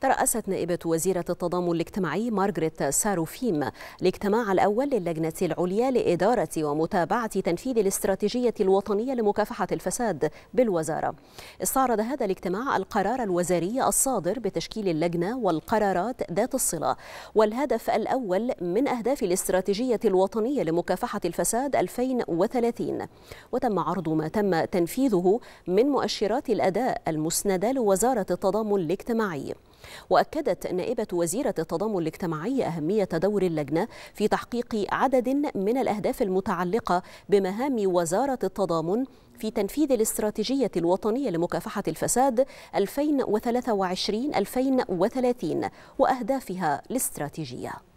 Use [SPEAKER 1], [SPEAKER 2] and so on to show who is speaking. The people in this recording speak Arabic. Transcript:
[SPEAKER 1] ترأست نائبة وزيرة التضامن الاجتماعي مارغريت ساروفيم الاجتماع الأول للجنة العليا لإدارة ومتابعة تنفيذ الاستراتيجية الوطنية لمكافحة الفساد بالوزارة استعرض هذا الاجتماع القرار الوزاري الصادر بتشكيل اللجنة والقرارات ذات الصلة والهدف الأول من أهداف الاستراتيجية الوطنية لمكافحة الفساد 2030 وتم عرض ما تم تنفيذه من مؤشرات الأداء المسندة لوزارة التضامن الاجتماعي وأكدت نائبة وزيرة التضامن الاجتماعي أهمية دور اللجنة في تحقيق عدد من الأهداف المتعلقة بمهام وزارة التضامن في تنفيذ الاستراتيجية الوطنية لمكافحة الفساد 2023-2030 وأهدافها الاستراتيجية